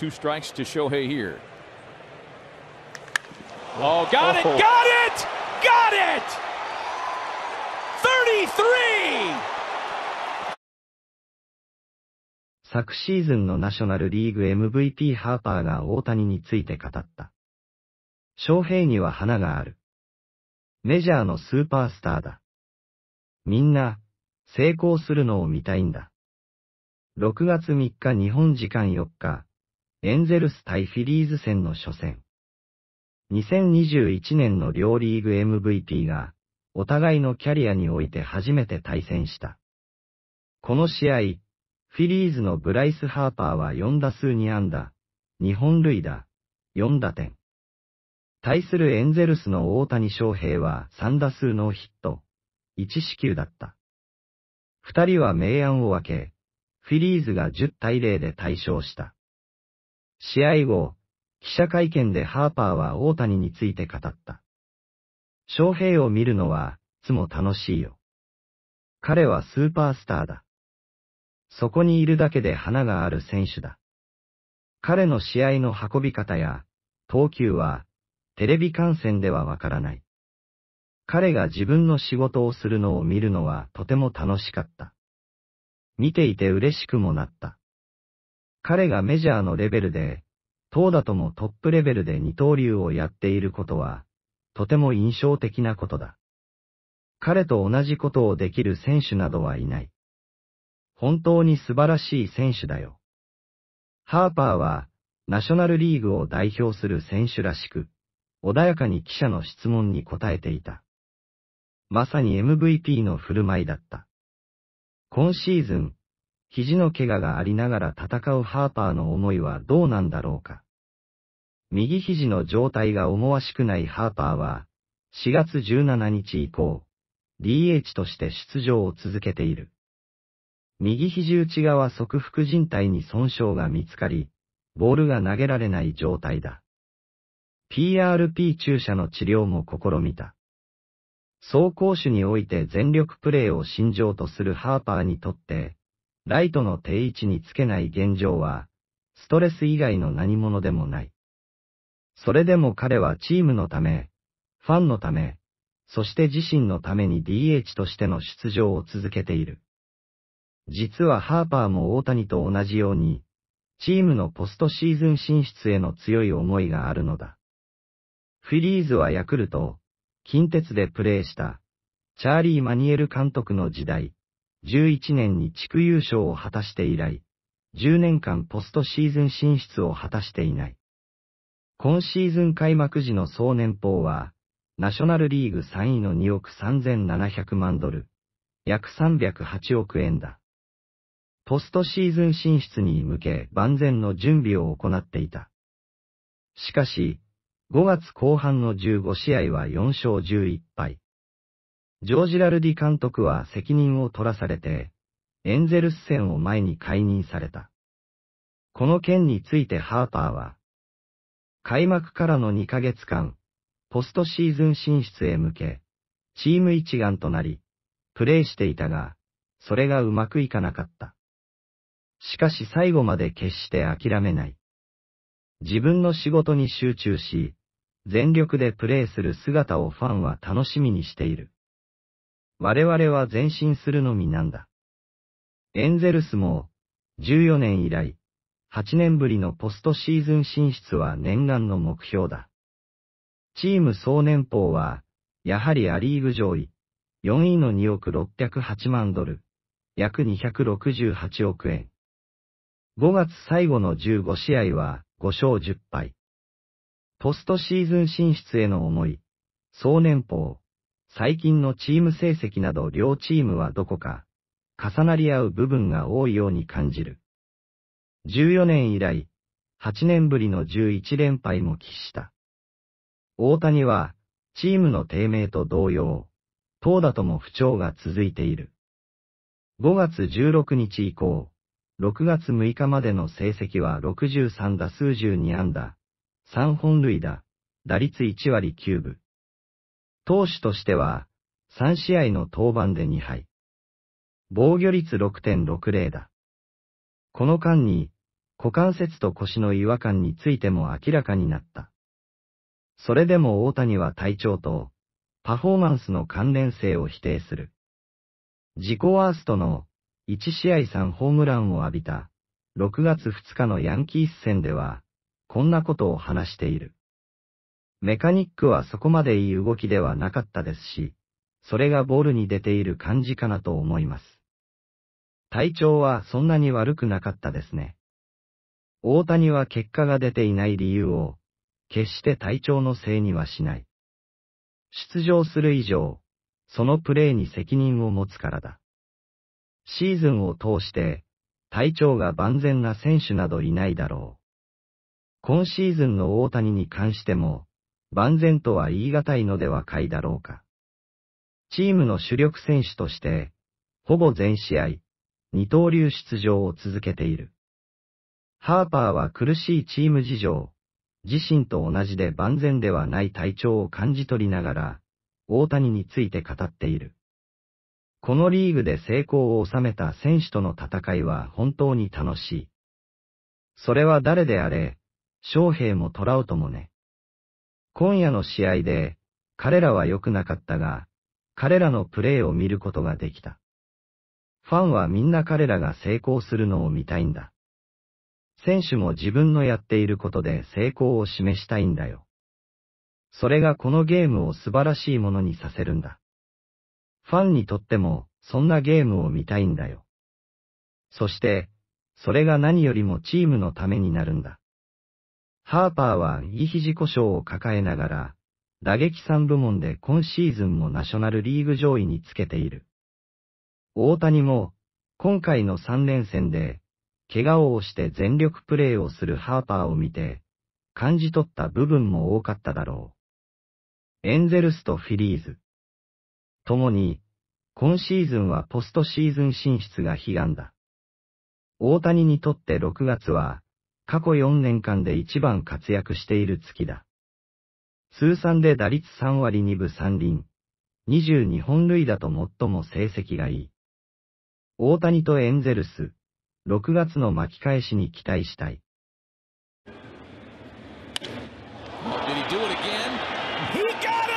Two strikes to Shohei here. Oh, got it, got it, got it! 33! 昨シーズンのナショナルリーグ MVP ハーパーが大谷について語った。翔平には花がある。メジャーのスーパースターだ。みんな、成功するのを見たいんだ。6月3日日本時間4日、エンゼルス対フィリーズ戦の初戦。2021年の両リーグ MVP が、お互いのキャリアにおいて初めて対戦した。この試合、フィリーズのブライス・ハーパーは4打数2安打、2本塁打、4打点。対するエンゼルスの大谷翔平は3打数ノーヒット、1四球だった。二人は明暗を分け、フィリーズが10対0で対勝した。試合後、記者会見でハーパーは大谷について語った。翔平を見るのは、いつも楽しいよ。彼はスーパースターだ。そこにいるだけで花がある選手だ。彼の試合の運び方や、投球は、テレビ観戦ではわからない。彼が自分の仕事をするのを見るのはとても楽しかった。見ていて嬉しくもなった。彼がメジャーのレベルで、投打ともトップレベルで二刀流をやっていることは、とても印象的なことだ。彼と同じことをできる選手などはいない。本当に素晴らしい選手だよ。ハーパーは、ナショナルリーグを代表する選手らしく、穏やかに記者の質問に答えていた。まさに MVP の振る舞いだった。今シーズン、肘の怪我がありながら戦うハーパーの思いはどうなんだろうか。右肘の状態が思わしくないハーパーは、4月17日以降、DH として出場を続けている。右肘内側側副靭帯に損傷が見つかり、ボールが投げられない状態だ。PRP 注射の治療も試みた。走行手において全力プレーを信条とするハーパーにとって、ライトの定位置につけない現状は、ストレス以外の何者でもない。それでも彼はチームのため、ファンのため、そして自身のために DH としての出場を続けている。実はハーパーも大谷と同じように、チームのポストシーズン進出への強い思いがあるのだ。フィリーズはヤクルト、近鉄でプレーした、チャーリー・マニエル監督の時代、2011年に地区優勝を果たして以来、10年間ポストシーズン進出を果たしていない。今シーズン開幕時の総年俸は、ナショナルリーグ3位の2億3700万ドル、約308億円だ。ポストシーズン進出に向け万全の準備を行っていた。しかし、5月後半の15試合は4勝11敗。ジョージ・ラルディ監督は責任を取らされて、エンゼルス戦を前に解任された。この件についてハーパーは、開幕からの2ヶ月間、ポストシーズン進出へ向け、チーム一丸となり、プレーしていたが、それがうまくいかなかった。しかし最後まで決して諦めない。自分の仕事に集中し、全力でプレーする姿をファンは楽しみにしている。我々は前進するのみなんだ。エンゼルスも、14年以来、8年ぶりのポストシーズン進出は念願の目標だ。チーム総年俸は、やはりアリーグ上位、4位の2億608万ドル、約268億円。5月最後の15試合は5勝10敗。ポストシーズン進出への思い、総年俸、最近のチーム成績など両チームはどこか、重なり合う部分が多いように感じる。14年以来、8年ぶりの11連敗も喫した。大谷は、チームの低迷と同様、投打とも不調が続いている。5月16日以降、6月6日までの成績は63打数12安打、3本塁打、打率1割9分。投手としては、3試合の登板で2敗。防御率6.60だ。この間に、股関節と腰の違和感についても明らかになった。それでも大谷は体調と、パフォーマンスの関連性を否定する。自己ワーストの1試合3ホームランを浴びた6月2日のヤンキース戦では、こんなことを話している。メカニックはそこまでいい動きではなかったですし、それがボールに出ている感じかなと思います。体調はそんなに悪くなかったですね。大谷は結果が出ていない理由を、決して体調のせいにはしない。出場する以上、そのプレーに責任を持つからだ。シーズンを通して、体調が万全な選手などいないだろう。今シーズンの大谷に関しても、万全とは言い難いのではかいだろうか。チームの主力選手として、ほぼ全試合、二刀流出場を続けている。ハーパーは苦しいチーム事情、自身と同じで万全ではない体調を感じ取りながら、大谷について語っている。このリーグで成功を収めた選手との戦いは本当に楽しい。それは誰であれ、翔平もトラウトもね。今夜の試合で、彼らは良くなかったが、彼らのプレーを見ることができた。ファンはみんな彼らが成功するのを見たいんだ。選手も自分のやっていることで成功を示したいんだよ。それがこのゲームを素晴らしいものにさせるんだ。ファンにとっても、そんなゲームを見たいんだよ。そして、それが何よりもチームのためになるんだ。ハーパーは右肘故障を抱えながら、打撃3部門で今シーズンもナショナルリーグ上位につけている。大谷も、今回の3連戦で、怪我をして全力プレーをするハーパーを見て、感じ取った部分も多かっただろう。エンゼルスとフィリーズ。ともに、今シーズンはポストシーズン進出が悲願だ。大谷にとって6月は、過去4年間で一番活躍している月だ。通算で打率3割2分3厘、22本塁打と最も成績がいい。大谷とエンゼルス、6月の巻き返しに期待したい。Did he do it again? He got it!